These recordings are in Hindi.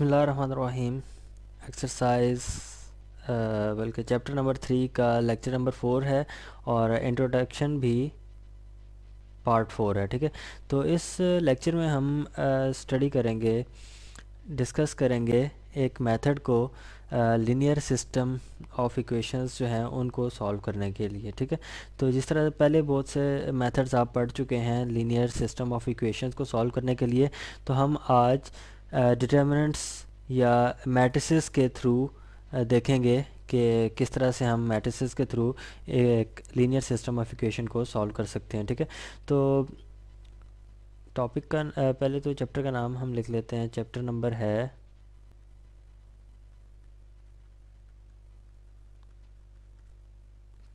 बसमीम एक्सरसाइज uh, बल्कि चैप्टर नंबर थ्री का लेक्चर नंबर फोर है और इंट्रोडक्शन भी पार्ट फोर है ठीक है तो इस लेक्चर में हम स्टडी uh, करेंगे डिस्कस करेंगे एक मेथड को लीनियर सिस्टम ऑफ इक्वेशंस जो हैं उनको सॉल्व करने के लिए ठीक है तो जिस तरह पहले बहुत से मेथड्स आप पढ़ चुके हैं लीनियर सिस्टम ऑफ इक्वेशंस को सॉल्व करने के लिए तो हम आज uh, डिटर्मिनेंट्स या मैट्रिसेस के थ्रू देखेंगे कि किस तरह से हम मैट्रिसेस के थ्रू एक लीनियर सिस्टम ऑफ इक्वेशन को सॉल्व कर सकते हैं ठीक है तो टॉपिक का पहले तो चैप्टर का नाम हम लिख लेते हैं चैप्टर नंबर है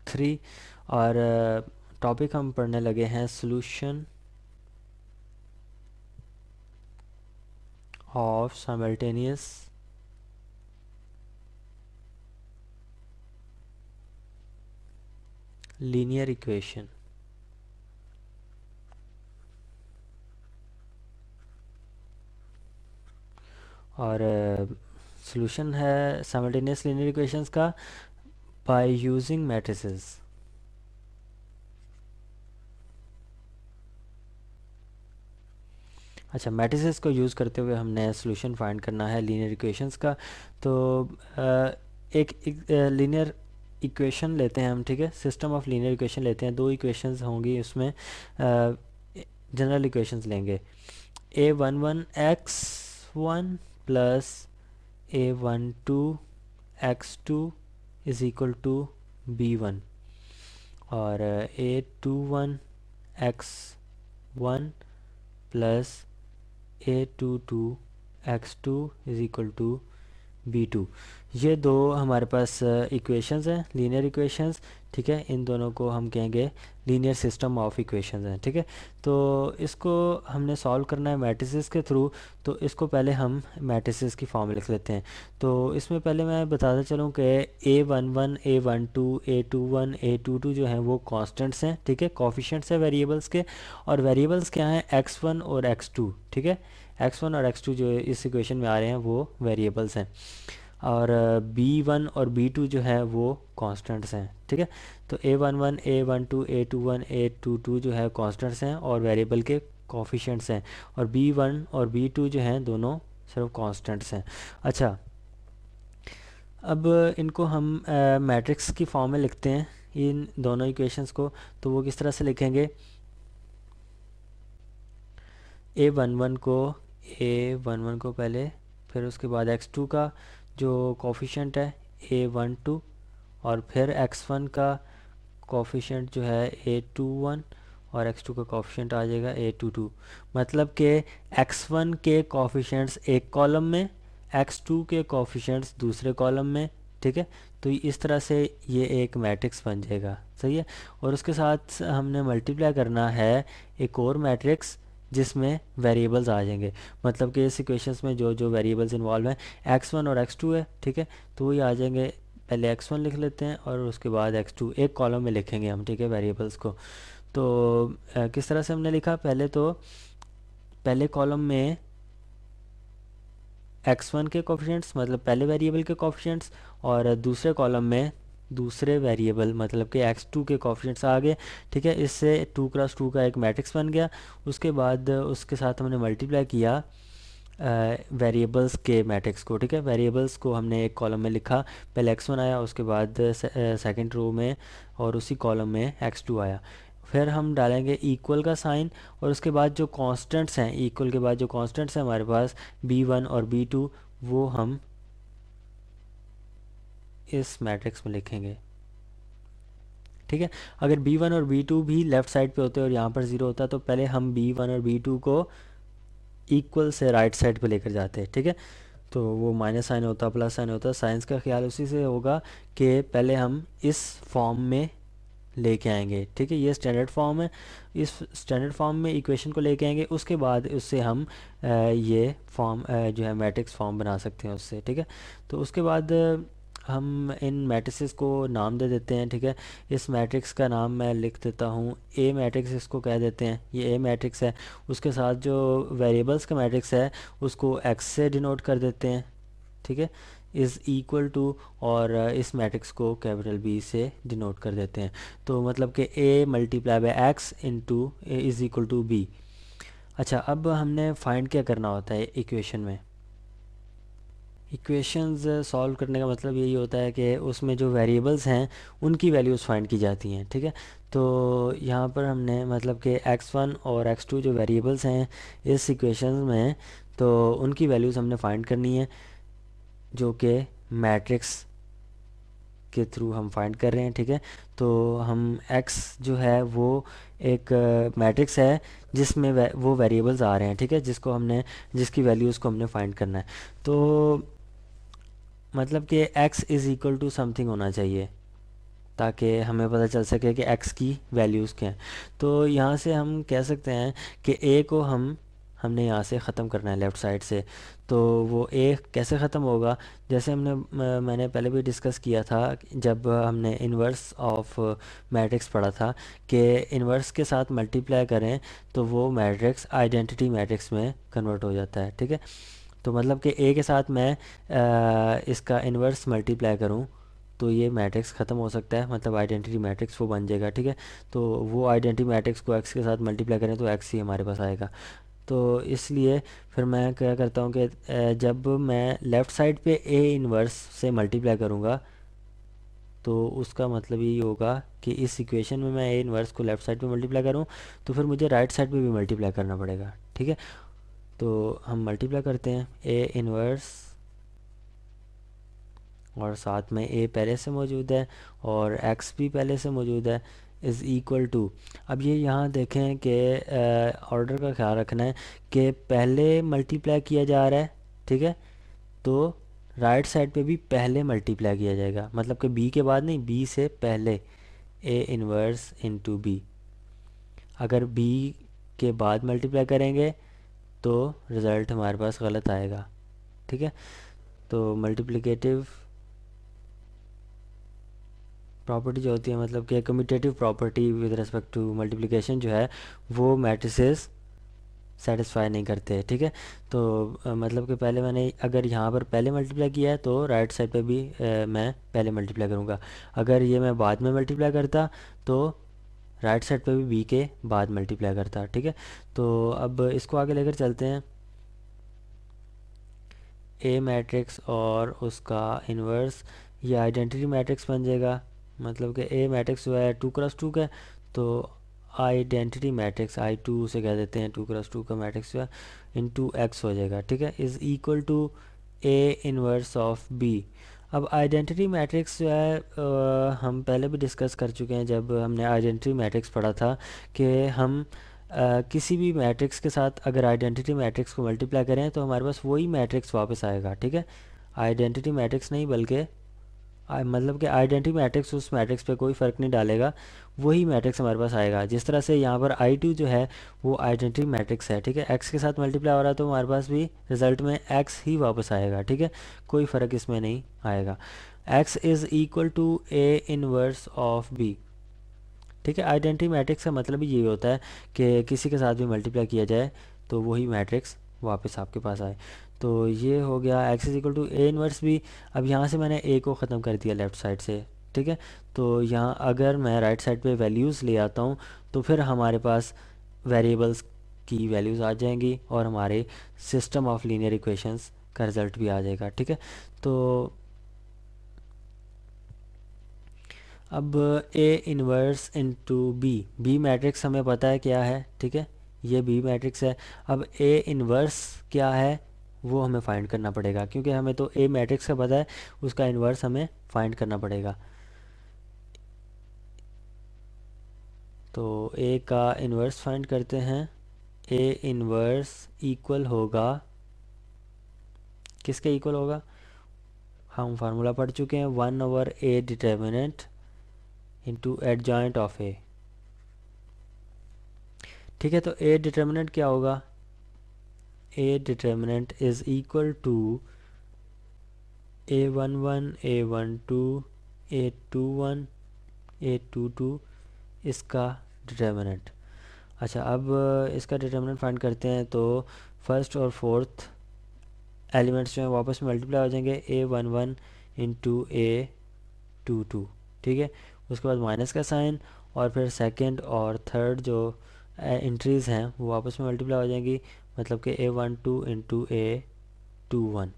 थ्री और टॉपिक हम पढ़ने लगे हैं solution of simultaneous linear equation और सोल्यूशन uh, है साइमल्टेनियस लीनियर इक्वेशंस का बाय यूजिंग मैट्रिसेस अच्छा मैट्रिसेस को यूज़ करते हुए हमने सोल्यूशन फाइंड करना है लीनियर इक्वेशंस का तो एक, एक लीनियर इक्वेशन लेते हैं हम ठीक है सिस्टम ऑफ लीनियर इक्वेशन लेते हैं दो इक्वेशंस होंगी उसमें जनरल इक्वेशंस लेंगे A one one X one plus A one two X two is equal to B one और A two one X one plus A two two X two is equal to B two ये दो हमारे पास इक्वेशंस uh, हैं लीनियर इक्वेशंस ठीक है इन दोनों को हम कहेंगे लीनियर सिस्टम ऑफ इक्वेशंस हैं ठीक है तो इसको हमने सॉल्व करना है मैट्रिसेस के थ्रू तो इसको पहले हम मैट्रिसेस की फॉर्म लिख लेते हैं तो इसमें पहले मैं बताता चलूँ कि A one one A one two A two one A two two जो हैं वो कॉन्स्टेंट्स हैं ठीक है कॉफिशेंट्स हैं वेरिएबल्स के और वेरिएबल्स क्या हैं एक्स वन और एक्स टू ठीक है एक्स वन और एक्स टू जो इस इक्वेशन में आ रहे हैं वो वेरिएबल्स हैं और बी वन और बी टू जो है वो कॉन्स्टेंट्स हैं ठीक है तो A one one A one two A two one A two two जो है कॉन्स्टेंट्स हैं और वेरिएबल के कॉफिशेंट्स हैं और बी वन और बी टू जो हैं दोनों सिर्फ कॉन्स्टेंट्स हैं अच्छा अब इनको हम मैट्रिक्स की फॉर्म में लिखते हैं इन दोनों इक्वेशंस को तो वो किस तरह से लिखेंगे ए वन वन को ए वन वन को पहले फिर उसके बाद एक्स टू का जो कॉफिशेंट है ए वन टू और फिर एक्स वन का कोफिशेंट जो है ए टू वन और एक्स टू का कॉफिशेंट आ जाएगा ए टू टू मतलब कि एक्स वन के कॉफिशेंट्स एक कॉलम में एक्स टू के कॉफिशेंट्स दूसरे कॉलम में ठीक है तो इस तरह से ये एक मैट्रिक्स बन जाएगा सही है और उसके साथ हमने मल्टीप्लाई करना है एक और मैट्रिक्स जिसमें वेरिएबल्स आ जाएंगे मतलब कि इस इक्वेशन में जो जो वेरिएबल्स इन्वॉल्व हैं एक्स वन और एक्स टू है ठीक है तो वही आ जाएंगे पहले एक्स वन लिख लेते हैं और उसके बाद एक्स टू एक कॉलम में लिखेंगे हम ठीक है वेरिएबल्स को तो आ, किस तरह से हमने लिखा पहले तो पहले कॉलम में एक्स वन के कॉफिशेंट्स मतलब पहले वेरिएबल के कॉफिशेंट्स और दूसरे कॉलम में दूसरे वेरिएबल मतलब कि एक्स टू के कॉफिशेंट्स आ गए ठीक है इससे टू क्रॉस टू का एक मैट्रिक्स बन गया उसके बाद उसके साथ हमने मल्टीप्लाई किया वेरिएबल्स के मैट्रिक्स को ठीक है वेरिएबल्स को हमने एक कॉलम में लिखा पहले एक्स वन आया उसके बाद सेकेंड रो में और उसी कॉलम में एक्स टू आया फिर हम डालेंगे इक्वल का साइन और उसके बाद जो कांस्टेंट्स हैं इक्वल के बाद जो कांस्टेंट्स हैं हमारे पास बी वन और बी टू वो हम इस मैट्रिक्स में लिखेंगे ठीक है अगर B1 और B2 भी लेफ्ट साइड पे होते हैं और यहाँ पर ज़ीरो होता है तो पहले हम B1 और B2 को इक्वल से राइट साइड पे लेकर जाते हैं ठीक है तो वो माइनस साइन होता है प्लस साइन होता है साइंस का ख्याल उसी से होगा कि पहले हम इस फॉर्म में लेके आएंगे ठीक है ये स्टैंडर्ड फॉर्म है इस स्टैंडर्ड फॉर्म में इक्वेशन को लेके आएंगे उसके बाद उससे हम आ, ये फॉर्म जो है मैट्रिक्स फॉर्म बना सकते हैं उससे ठीक है तो उसके बाद हम इन मैट्रिक्स को नाम दे देते हैं ठीक है इस मैट्रिक्स का नाम मैं लिख देता हूँ ए मैट्रिक्स इसको कह देते हैं ये ए मैट्रिक्स है उसके साथ जो वेरिएबल्स का मैट्रिक्स है उसको एक्स से डिनोट कर देते हैं ठीक है इज़ इक्वल टू और इस मैट्रिक्स को कैपिटल बी से डिनोट कर देते हैं तो मतलब कि A multiply by X in A is equal to B अच्छा अब हमने फाइंड क्या करना होता है इक्वेशन में इक्वेशंस सॉल्व करने का मतलब यही होता है कि उसमें जो वेरिएबल्स हैं उनकी वैल्यूज़ फाइंड की जाती हैं ठीक है तो यहाँ पर हमने मतलब कि एक्स वन और एक्स टू जो वेरिएबल्स हैं इस इक्वेशन में तो उनकी वैल्यूज़ हमने फाइंड करनी है जो कि मैट्रिक्स के थ्रू हम फाइंड कर रहे हैं ठीक है तो हम एक्स जो है वो एक मैट्रिक्स है जिसमें वे, वो वेरिएबल्स आ रहे हैं ठीक है जिसको हमने जिसकी वैल्यूज़ को हमने फाइंड करना है तो मतलब कि x is equal to something होना चाहिए ताकि हमें पता चल सके कि x की वैल्यूज़ क्या हैं तो यहाँ से हम कह सकते हैं कि a को हम हमने यहाँ से ख़त्म करना है लेफ़्ट साइड से तो वो ए कैसे ख़त्म होगा जैसे हमने मैंने पहले भी डिस्कस किया था जब हमने इन्वर्स ऑफ मैट्रिक्स पढ़ा था कि इन्वर्स के साथ मल्टीप्लाई करें तो वो मैट्रिक्स आइडेंटिटी मैट्रिक्स में कन्वर्ट हो जाता है ठीक है तो मतलब कि ए के साथ मैं आ, इसका इन्वर्स मल्टीप्लाई करूँ तो ये मैट्रिक्स ख़त्म हो सकता है मतलब आइडेंटिटी मैट्रिक्स वो बन जाएगा ठीक है तो वो आइडेंटिटी मैट्रिक्स को एक्स के साथ मल्टीप्लाई करें तो एक्स ही हमारे पास आएगा तो इसलिए फिर मैं क्या करता हूँ कि जब मैं लेफ़्ट साइड पे ए इन्वर्स से मल्टीप्लाई करूँगा तो उसका मतलब ये होगा कि इस इक्वेशन में मैं ए इन्वर्स को लेफ़्ट साइड पे मल्टीप्लाई करूँ तो फिर मुझे राइट साइड पे भी मल्टीप्लाई करना पड़ेगा ठीक है तो हम मल्टीप्लाई करते हैं ए इन्वर्स और साथ में ए पहले से मौजूद है और एक्स भी पहले से मौजूद है इज़ इक्वल टू अब ये यहाँ देखें कि ऑर्डर का ख्याल रखना है कि पहले मल्टीप्लाई किया जा रहा है ठीक है तो राइट साइड पे भी पहले मल्टीप्लाई किया जाएगा मतलब कि बी के बाद नहीं बी से पहले ए इन्वर्स इनटू बी अगर बी के बाद मल्टीप्लाई करेंगे तो रिज़ल्ट हमारे पास गलत आएगा ठीक है तो मल्टीप्लिकेटिव प्रॉपर्टी जो होती है मतलब कि commutative property with respect to multiplication जो है वो मैट्रिसेस सेटिस्फाई नहीं करते ठीक है तो आ, मतलब कि पहले मैंने अगर यहाँ पर पहले मल्टीप्लाई किया है तो राइट साइड पे भी आ, मैं पहले मल्टीप्लाई करूँगा अगर ये मैं बाद में मल्टीप्लाई करता तो राइट साइड पे भी बी के बाद मल्टीप्लाई करता है ठीक है तो अब इसको आगे लेकर चलते हैं ए मैट्रिक्स और उसका इन्वर्स ये आइडेंटिटी मैट्रिक्स बन जाएगा मतलब कि ए मैट्रिक्स जो है टू क्रॉस टू का तो आइडेंटिटी मैट्रिक्स आई टू उसे कह देते हैं टू क्रॉस टू का मैट्रिक्स जो है इन टू एक्स हो जाएगा ठीक है is equal to A inverse of B अब आइडेंटिटी मैट्रिक्स जो है आ, हम पहले भी डिस्कस कर चुके हैं जब हमने आइडेंटिटी मैट्रिक्स पढ़ा था कि हम आ, किसी भी मैट्रिक्स के साथ अगर आइडेंटिटी मैट्रिक्स को मल्टीप्लाई करें तो हमारे पास वही मैट्रिक्स वापस आएगा ठीक है आइडेंटिटी मैट्रिक्स नहीं बल्कि मतलब कि आइडेंटिटी मैट्रिक्स उस मैट्रिक्स पे कोई फ़र्क नहीं डालेगा वही मैट्रिक्स हमारे पास आएगा जिस तरह से यहाँ पर आई टू जो है वो आइडेंटिटी मैट्रिक्स है ठीक है एक्स के साथ मल्टीप्लाई हो रहा है तो हमारे पास भी रिजल्ट में एक्स ही वापस आएगा ठीक है कोई फ़र्क इसमें नहीं आएगा X is equal to A inverse of B ठीक है आइडेंटिटी मैट्रिक्स का मतलब ये होता है कि किसी के साथ भी मल्टीप्लाई किया जाए तो वही मैट्रिक्स वापस आपके पास आए तो ये हो गया X is equal to A inverse भी अब यहाँ से मैंने ए को ख़त्म कर दिया लेफ़्ट साइड से ठीक है तो यहाँ अगर मैं राइट साइड पे वैल्यूज़ ले आता हूँ तो फिर हमारे पास वेरिएबल्स की वैल्यूज़ आ जाएंगी और हमारे सिस्टम ऑफ लीनियर इक्वेशंस का रिज़ल्ट भी आ जाएगा ठीक है तो अब A inverse into B B matrix हमें पता है क्या है ठीक है ये बी मैट्रिक्स है अब ए इन्वर्स क्या है वो हमें फाइंड करना पड़ेगा क्योंकि हमें तो ए मैट्रिक्स का पता है उसका इन्वर्स हमें फाइंड करना पड़ेगा तो ए का इन्वर्स फाइंड करते हैं ए इन्वर्स इक्वल होगा किसके इक्वल होगा हम फार्मूला पढ़ चुके हैं one over A determinant into adjoint of A ठीक है तो ए डिटर्मिनेंट क्या होगा A determinant is equal to A one one A one two A two one A two two इसका डिटर्मिनेंट अच्छा अब इसका डिटर्मिनेंट फाइंड करते हैं तो फर्स्ट और फोर्थ एलिमेंट्स जो हैं वापस में मल्टीप्लाई हो जाएंगे A one one into A two two ठीक है उसके बाद माइनस का साइन और फिर सेकंड और थर्ड जो एंट्रीज़ हैं वो आपस में मल्टीप्लाई हो जाएंगी मतलब कि A one two into A two one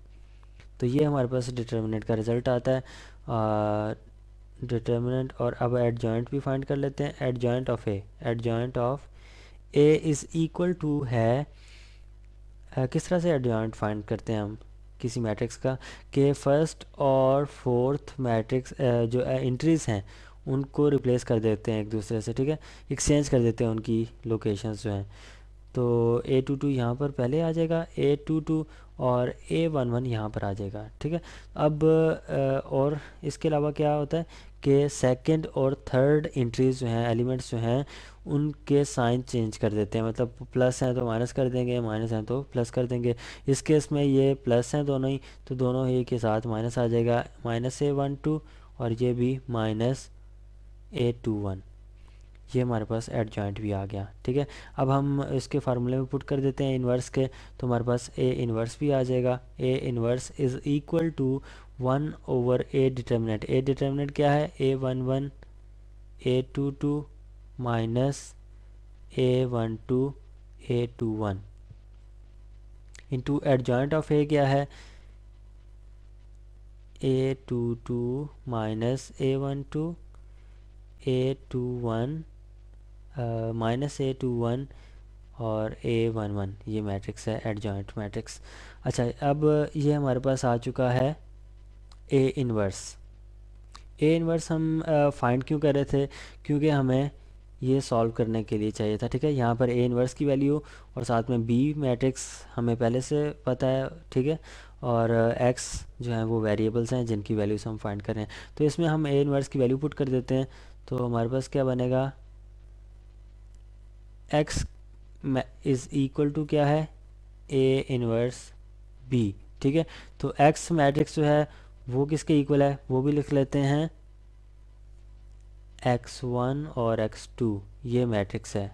तो ये हमारे पास डिटर्मिनेंट का रिज़ल्ट आता है डिटर्मिनेंट और अब एड जॉइंट भी फाइंड कर लेते हैं adjoint of A adjoint of A is equal to है आ, किस तरह से एड जॉइंट फाइंड करते हैं हम किसी मैट्रिक्स का के फर्स्ट और फोर्थ मैट्रिक्स जो एंट्रीज़ हैं उनको रिप्लेस कर देते हैं एक दूसरे से ठीक है एक्सचेंज कर देते हैं उनकी लोकेशंस जो हैं तो ए टू टू यहाँ पर पहले आ जाएगा ए टू टू और ए वन वन यहाँ पर आ जाएगा ठीक है अब और इसके अलावा क्या होता है कि सेकंड और थर्ड इंट्रीज जो हैं एलिमेंट्स जो हैं उनके साइन चेंज कर देते हैं मतलब प्लस हैं तो माइनस कर देंगे माइनस हैं तो प्लस कर देंगे इस केस में ये प्लस हैं दोनों ही तो दोनों ही के साथ माइनस आ जाएगा माइनस ए वन टू और ये भी माइनस ए टू वन ये हमारे पास एड जॉइंट भी आ गया ठीक है अब हम इसके फार्मूले में पुट कर देते हैं इन्वर्स के तो हमारे पास ए इन्वर्स भी आ जाएगा A inverse is equal to one over A determinant A determinant क्या है A one one A two two minus A one two A two one into adjoint of A क्या है A two two minus A one two A two one minus A two one और ए वन वन ये मैट्रिक्स है एड जॉइंट मैट्रिक्स अच्छा अब ये हमारे पास आ चुका है ए इनवर्स ए इनवर्स हम फाइंड uh, क्यों कर रहे थे क्योंकि हमें ये सॉल्व करने के लिए चाहिए था ठीक है यहाँ पर ए इनवर्स की वैल्यू और साथ में बी मैट्रिक्स हमें पहले से पता है ठीक है और एक्स uh, जो है वो वेरिएबल्स हैं जिनकी वैल्यूज हम फाइंड कर रहे हैं तो इसमें हम ए इनवर्स की वैल्यू पुट कर देते हैं तो हमारे पास क्या बनेगा एक्स इज़ इक्वल टू क्या है ए इनवर्स बी ठीक है तो एक्स मैट्रिक्स जो है वो किसके इक्वल है वो भी लिख लेते हैं एक्स वन और एक्स टू ये मैट्रिक्स है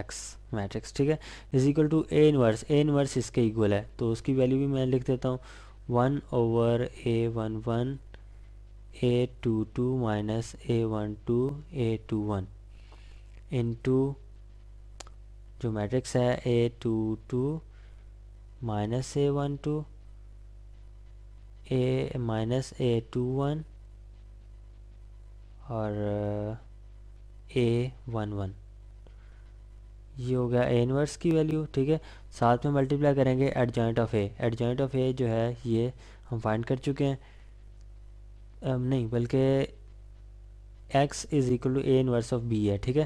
एक्स मैट्रिक्स ठीक है is equal to A inverse A inverse इसके इक्वल है तो उसकी वैल्यू भी मैं लिख देता हूँ one over A one one A two two minus A one two A two one into जो मैट्रिक्स है A two two minus A one two A minus A two one और ए वन वन ये हो गया ए इनवर्स की वैल्यू ठीक है साथ में मल्टीप्लाई करेंगे adjoint of A adjoint of A जो है ये हम फाइंड कर चुके हैं नहीं बल्कि X is equal to A inverse of B है ठीक है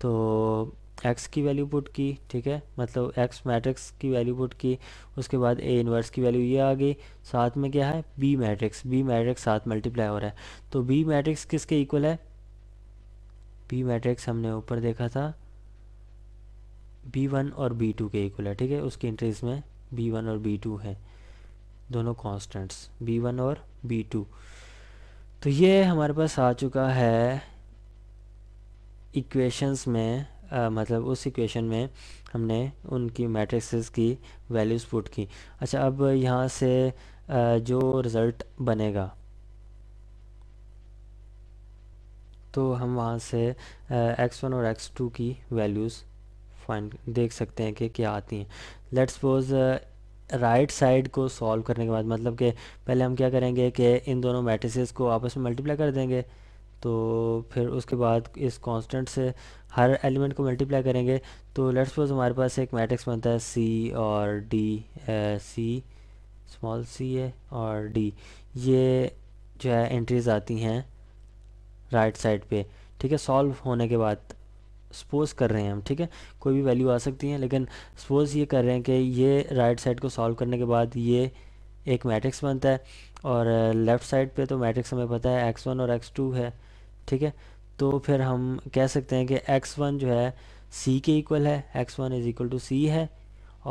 तो एक्स की वैल्यू पुट की ठीक है मतलब एक्स मैट्रिक्स की वैल्यू पुट की उसके बाद ए इनवर्स की वैल्यू ये आ गई साथ में क्या है बी मैट्रिक्स बी मैट्रिक्स साथ मल्टीप्लाई हो रहा है तो बी मैट्रिक्स किसके इक्वल है बी मैट्रिक्स हमने ऊपर देखा था बी वन और बी टू के इक्वल है ठीक है उसके इंट्रीज में बी वन और बी टू है दोनों कॉन्स्टेंट्स बी वन और बी टू तो ये हमारे पास आ चुका है इक्वेशंस में आ, मतलब उस इक्वेशन में हमने उनकी मैट्रिक्स की वैल्यूज़ पुट की अच्छा अब यहाँ से आ, जो रिज़ल्ट बनेगा तो हम वहाँ से एक्स वन और एक्स टू की वैल्यूज़ फाइन देख सकते हैं कि क्या आती हैं लेट्स सपोज राइट साइड को सॉल्व करने के बाद मतलब कि पहले हम क्या करेंगे कि इन दोनों मैट्रिसेस को आपस में मल्टीप्लाई कर देंगे तो फिर उसके बाद इस कांस्टेंट से हर एलिमेंट को मल्टीप्लाई करेंगे तो लेट्स सपोज हमारे पास एक मैट्रिक्स बनता है सी और डी सी स्मॉल सी है और डी ये जो है एंट्रीज आती हैं राइट साइड पे ठीक है सॉल्व होने के बाद सपोज कर रहे हैं हम ठीक है कोई भी वैल्यू आ सकती है लेकिन सपोज ये कर रहे हैं कि ये राइट right साइड को सॉल्व करने के बाद ये एक मैट्रिक्स बनता है और लेफ़्ट साइड पे तो मैट्रिक्स हमें पता है एक्स वन और एक्स टू है ठीक है तो फिर हम कह सकते हैं कि एक्स वन जो है सी के इक्वल है X one is equal to C है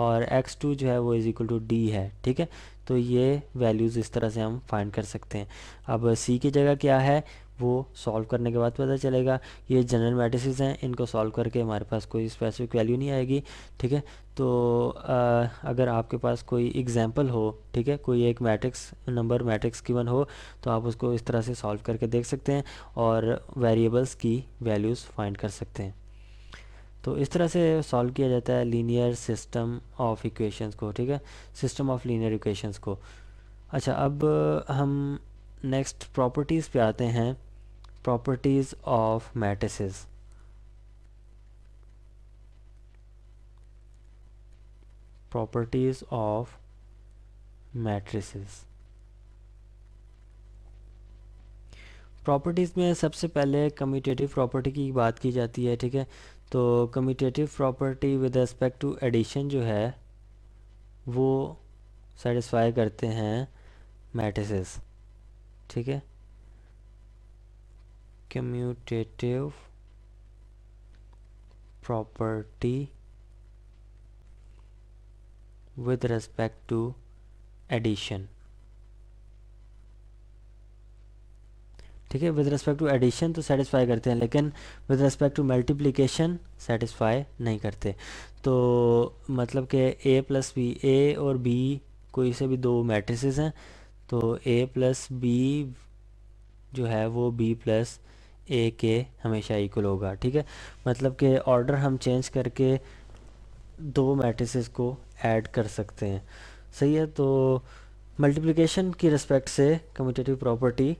और एक्स टू जो है वो इज़ इक्वल टू डी है ठीक है तो ये वैल्यूज़ इस तरह से हम फाइंड कर सकते हैं अब सी की जगह क्या है वो सॉल्व करने के बाद पता चलेगा ये जनरल मैट्रिसेस हैं इनको सॉल्व करके हमारे पास कोई स्पेसिफिक वैल्यू नहीं आएगी ठीक है तो आ, अगर आपके पास कोई एग्जाम्पल हो ठीक है कोई एक मैट्रिक्स नंबर मैट्रिक्स गिवन हो तो आप उसको इस तरह से सॉल्व करके देख सकते हैं और वेरिएबल्स की वैल्यूज़ फाइंड कर सकते हैं तो इस तरह से सॉल्व किया जाता है लीनियर सिस्टम ऑफ इक्वेशंस को ठीक है सिस्टम ऑफ लीनियर इक्वेशंस को अच्छा अब हम नेक्स्ट प्रॉपर्टीज़ पे आते हैं properties of matrices properties of matrices properties में सबसे पहले कम्यूटेटिव प्रॉपर्टी की बात की जाती है ठीक है तो commutative property with respect to addition जो है वो सेटिस्फाई करते हैं मैट्रिसेस ठीक है commutative property with respect to addition ठीक है विद रेस्पेक्ट टू एडिशन तो सेटिस्फाई करते हैं लेकिन with respect to multiplication satisfy नहीं करते तो मतलब कि ए प्लस बी ए और बी कोई से भी दो मैट्रिसेस हैं तो ए प्लस बी जो है वो बी प्लस ए के हमेशा इक्वल होगा ठीक है मतलब कि ऑर्डर हम चेंज करके दो मैट्रिसेस को ऐड कर सकते हैं सही है तो मल्टीप्लिकेशन की रिस्पेक्ट से कम्यूटेटिव प्रॉपर्टी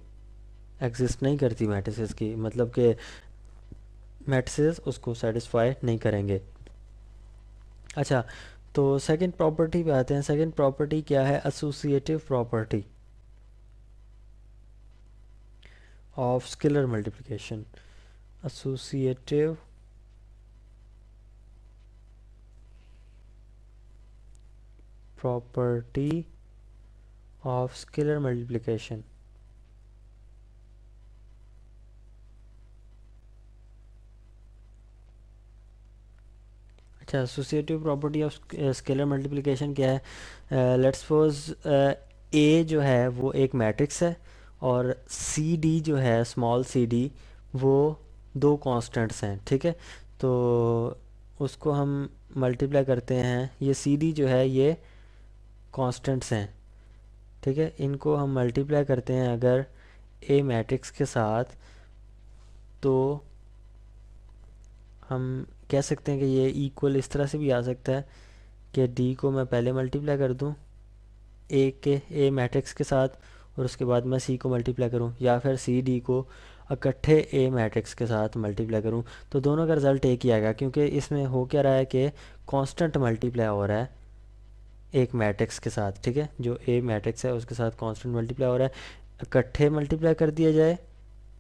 एग्जिस्ट नहीं करती मैट्रिसेस की मतलब कि मैट्रिसेस उसको सेटिस्फाई नहीं करेंगे अच्छा तो सेकंड प्रॉपर्टी पे आते हैं सेकंड प्रॉपर्टी क्या है associative property of scalar multiplication associative property of scalar multiplication अच्छा associative property of scalar multiplication क्या है लेट्स सपोज ए जो है वो एक मैट्रिक्स है और सी डी जो है स्मॉल सी डी वो दो कांस्टेंट्स हैं ठीक है तो उसको हम मल्टीप्लाई करते हैं ये सी डी जो है ये कांस्टेंट्स हैं ठीक है इनको हम मल्टीप्लाई करते हैं अगर ए मैट्रिक्स के साथ तो हम कह सकते हैं कि ये इक्वल इस तरह से भी आ सकता है कि डी को मैं पहले मल्टीप्लाई कर दूं ए के ए मैट्रिक्स के साथ और उसके बाद मैं सी को मल्टीप्लाई करूँ या फिर सी डी को इकट्ठे ए मैट्रिक्स के साथ मल्टीप्लाई करूँ तो दोनों का रिज़ल्ट एक ही आएगा क्योंकि इसमें हो क्या रहा है कि कांस्टेंट मल्टीप्लाई हो रहा है एक मैट्रिक्स के साथ ठीक है जो ए मैट्रिक्स है उसके साथ कांस्टेंट मल्टीप्लाई हो रहा है इकट्ठे मल्टीप्लाई कर दिया जाए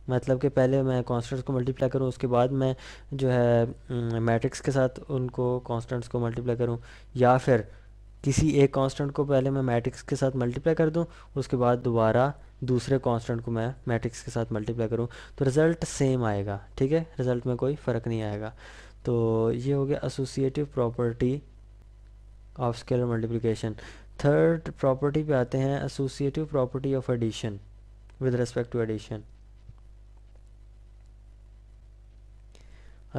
मतलब कि पहले मैं कांस्टेंट्स को मल्टीप्लाई करूं उसके बाद मैं जो है मैट्रिक्स के साथ उनको कॉन्स्टेंट्स को मल्टीप्लाई करूं या फिर किसी एक कांस्टेंट को पहले मैं मैट्रिक्स के साथ मल्टीप्लाई कर दूं उसके बाद दोबारा दूसरे कांस्टेंट को मैं मैट्रिक्स के साथ मल्टीप्लाई करूं तो रिज़ल्ट सेम आएगा ठीक है रिज़ल्ट में कोई फ़र्क नहीं आएगा तो ये हो गया associative property of scalar multiplication third property पे आते हैं associative property of addition with respect to addition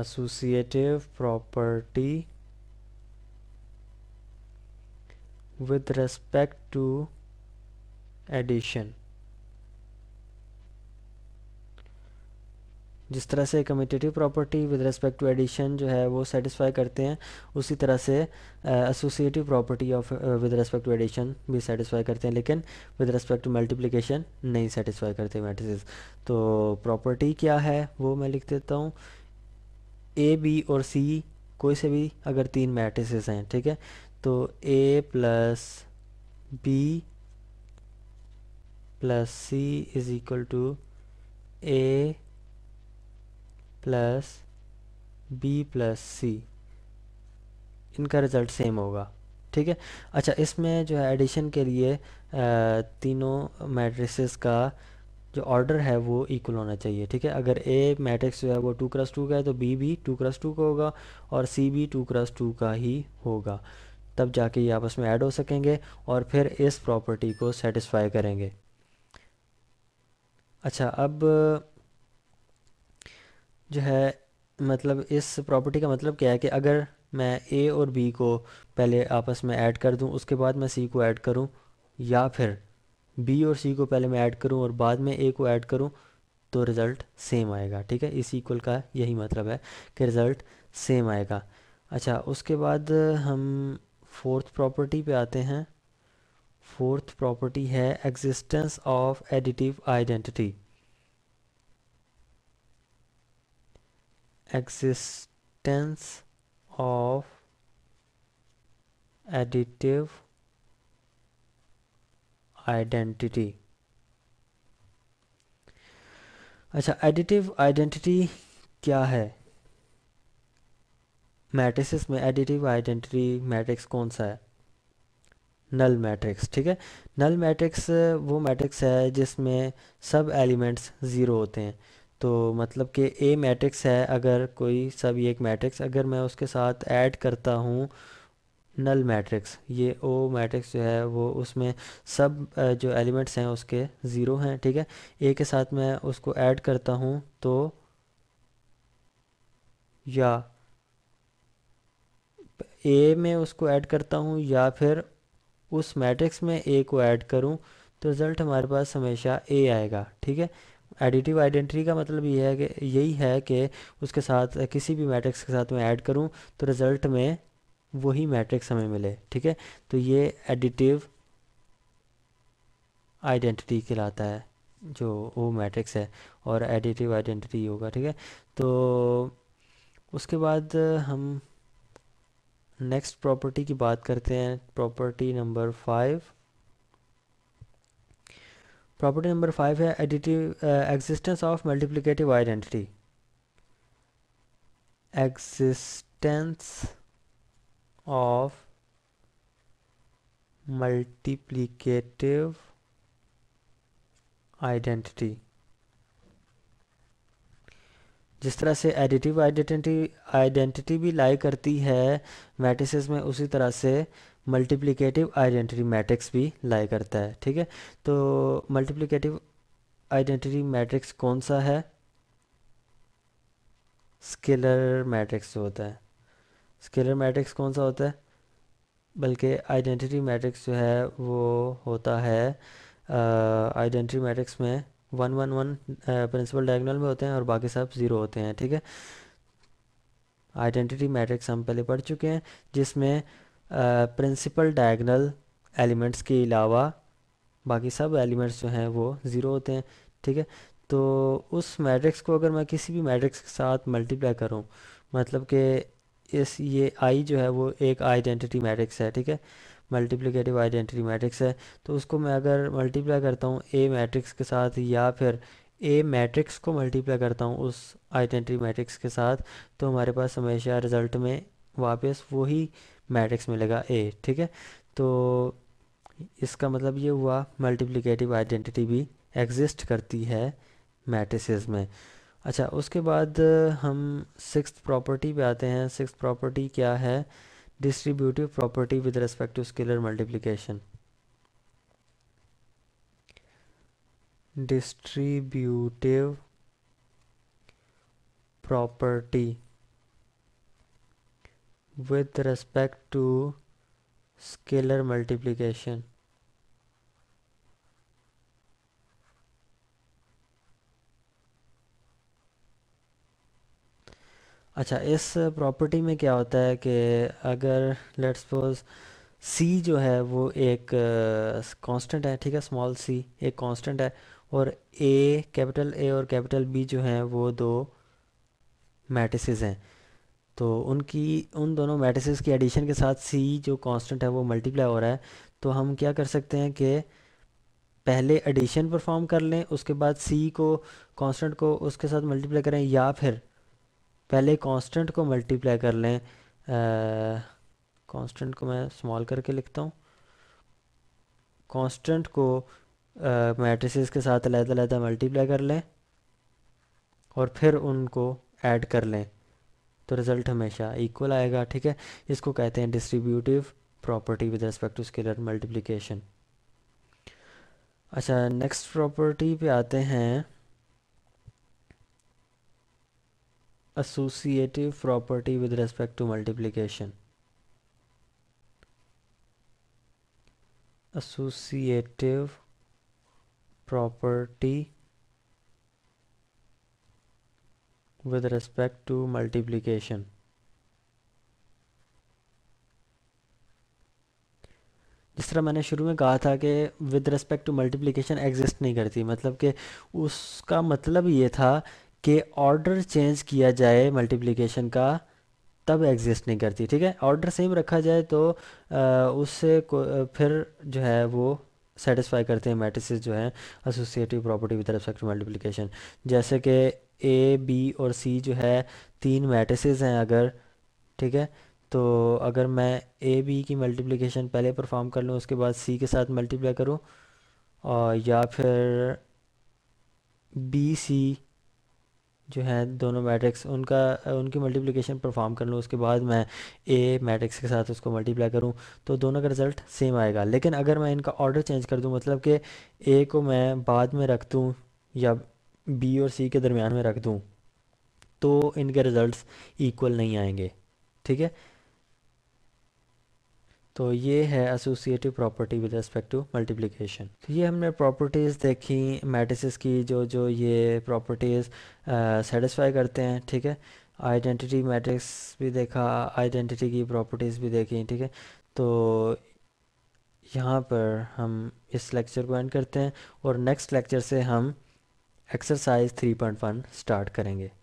associative property with respect to addition जिस तरह से commutative property with respect to addition जो है वो सेटिस्फाई करते हैं उसी तरह से associative property of with respect to addition भी सेटिस्फाई करते हैं लेकिन विद रेस्पेक्ट टू मल्टीप्लिकेशन नहीं सेटिस्फाई करते मैट्रिसेस तो प्रॉपर्टी क्या है वो मैं लिख देता हूँ ए बी और सी कोई से भी अगर तीन मैट्रिसेस हैं ठीक है तो a plus B plus C is equal to A plus B plus C इनका रिज़ल्ट सेम होगा ठीक है अच्छा इसमें जो है एडिशन के लिए आ, तीनों मैट्रिसेस का जो ऑर्डर है वो इक्वल होना चाहिए ठीक है अगर ए मैट्रिक्स जो है वो टू क्रस टू का है तो बी भी टू क्रस टू का होगा और सी भी टू क्रस टू का ही होगा तब जाके ये आपस में ऐड हो सकेंगे और फिर इस प्रॉपर्टी को सेटिस्फाई करेंगे अच्छा अब जो है मतलब इस प्रॉपर्टी का मतलब क्या है कि अगर मैं ए और बी को पहले आपस में ऐड कर दूं उसके बाद मैं सी को ऐड करूं या फिर बी और सी को पहले मैं ऐड करूं और बाद में ए को ऐड करूं तो रिज़ल्ट सेम आएगा ठीक है इस इक्वल का यही मतलब है कि रिज़ल्ट सेम आएगा अच्छा उसके बाद हम फोर्थ प्रॉपर्टी पे आते हैं फोर्थ प्रॉपर्टी है existence of additive identity existence of additive identity अच्छा एडिटिव आइडेंटिटी क्या है मैट्रिसेस में एडिटिव आइडेंटिटी मैट्रिक्स कौन सा है नल मैट्रिक्स ठीक है नल मैट्रिक्स वो मैट्रिक्स है जिसमें सब एलिमेंट्स ज़ीरो होते हैं तो मतलब कि ए मैट्रिक्स है अगर कोई सब एक मैट्रिक्स अगर मैं उसके साथ ऐड करता हूँ नल मैट्रिक्स ये ओ मैट्रिक्स जो है वो उसमें सब जो एलिमेंट्स हैं उसके ज़ीरो हैं ठीक है ए के साथ मैं उसको ऐड करता हूँ तो या ए में उसको ऐड करता हूँ या फिर उस मैट्रिक्स में ए को ऐड करूँ तो रिज़ल्ट हमारे पास हमेशा ए आएगा ठीक है एडिटिव आइडेंटिटी का मतलब ये है कि यही है कि उसके साथ किसी भी मैट्रिक्स के साथ मैं ऐड करूँ तो रिज़ल्ट में वही मैट्रिक्स हमें मिले ठीक है तो ये एडिटिव आइडेंटिटी कहलाता है जो वो मैट्रिक्स है और एडिटिव आइडेंटिटी होगा ठीक है तो उसके बाद हम नेक्स्ट प्रॉपर्टी की बात करते हैं property number five property number five है additive existence of multiplicative identity existence of multiplicative identity जिस तरह से एडिटिव आइडेंटिटी आइडेंटिटी भी लाई करती है मैट्रिसेस में उसी तरह से मल्टीप्लिकेटिव आइडेंटिटी मैट्रिक्स भी लाई करता है ठीक है तो मल्टीप्लिकेटिव आइडेंटिटी मैट्रिक्स कौन सा है स्केलर मैट्रिक्स जो होता है स्केलर मैट्रिक्स कौन सा होता है बल्कि आइडेंटिटी मैट्रिक्स जो है वो होता है आइडेंटिटी मैट्रिक्स में one one one principal diagonal में होते हैं और बाकी सब ज़ीरो होते हैं ठीक है आइडेंटिटी मैट्रिक्स हम पहले पढ़ चुके हैं जिसमें प्रिंसिपल डायगोनल एलिमेंट्स के अलावा बाकी सब एलिमेंट्स जो हैं वो ज़ीरो होते हैं ठीक है तो उस मैट्रिक्स को अगर मैं किसी भी मैट्रिक्स के साथ मल्टीप्लाई करूँ मतलब कि इस ये आई जो है वो एक आइडेंटिटी मैट्रिक्स है ठीक है मल्टीप्लिकेटिव आइडेंटिटी मैट्रिक्स है तो उसको मैं अगर मल्टीप्लाई करता हूँ ए मैट्रिक्स के साथ या फिर ए मैट्रिक्स को मल्टीप्लाई करता हूँ उस आइडेंटिटी मैट्रिक्स के साथ तो हमारे पास हमेशा रिज़ल्ट में वापस वही मैट्रिक्स मिलेगा ए ठीक है तो इसका मतलब ये हुआ मल्टीप्लिकेटिव आइडेंटिटी भी एग्जिस्ट करती है मैट्रिसेस में अच्छा उसके बाद हम सिक्स प्रॉपर्टी पे आते हैं सिक्स प्रॉपर्टी क्या है distributive property with respect to scalar multiplication distributive property with respect to scalar multiplication अच्छा इस प्रॉपर्टी में क्या होता है कि अगर लेट्स सपोज सी जो है वो एक कांस्टेंट है ठीक है स्मॉल सी एक कांस्टेंट है और ए कैपिटल ए और कैपिटल बी जो हैं वो दो मैट्रिसेस हैं तो उनकी उन दोनों मैट्रिसेस की एडिशन के साथ सी जो कांस्टेंट है वो मल्टीप्लाई हो रहा है तो हम क्या कर सकते हैं कि पहले एडिशन परफॉर्म कर लें उसके बाद सी को कांस्टेंट को उसके साथ मल्टीप्लाई करें या फिर पहले कांस्टेंट को मल्टीप्लाई कर लें कांस्टेंट को मैं स्मॉल करके लिखता हूँ कांस्टेंट को मैट्रिसेस के साथ अलहदा अलहदा मल्टीप्लाई कर लें और फिर उनको ऐड कर लें तो रिज़ल्ट हमेशा इक्वल आएगा ठीक है इसको कहते हैं distributive property with respect to scalar multiplication अच्छा नेक्स्ट प्रॉपर्टी पे आते हैं associative property with respect to multiplication associative property with respect to multiplication जिस तरह मैंने शुरू में कहा था कि with respect to multiplication exist नहीं करती मतलब कि उसका मतलब ये था के ऑर्डर चेंज किया जाए मल्टीप्लिकेशन का तब एग्जिस्ट नहीं करती ठीक है ऑर्डर सेम रखा जाए तो उससे फिर जो है वो सेटिस्फाई करते हैं मैट्रिसेस जो हैं associative property with respect to multiplication जैसे कि ए बी और सी जो है तीन मैट्रिसेस हैं अगर ठीक है तो अगर मैं ए बी की मल्टीप्लिकेशन पहले परफॉर्म कर लूँ उसके बाद सी के साथ मल्टीप्लाई करूँ और या फिर बी सी जो है दोनों मैट्रिक्स उनका उनकी मल्टीप्लिकेशन परफॉर्म कर लूँ उसके बाद मैं ए मैट्रिक्स के साथ उसको मल्टीप्लाई करूँ तो दोनों का रिज़ल्ट सेम आएगा लेकिन अगर मैं इनका ऑर्डर चेंज कर दूँ मतलब कि ए को मैं बाद में रख दूँ या बी और सी के दरमियान में रख दूँ तो इनके रिज़ल्ट इक्वल नहीं आएंगे ठीक है तो ये है associative property with respect to multiplication तो ये हमने प्रॉपर्टीज़ देखी मैट्रिसेस की जो जो ये प्रॉपर्टीज़ सेटिस्फाई करते हैं ठीक है आइडेंटिटी मैट्रिक्स भी देखा आइडेंटिटी की प्रॉपर्टीज़ भी देखी ठीक है तो यहाँ पर हम इस लेक्चर को एंड करते हैं और नेक्स्ट लेक्चर से हम एक्सरसाइज 3.1 स्टार्ट करेंगे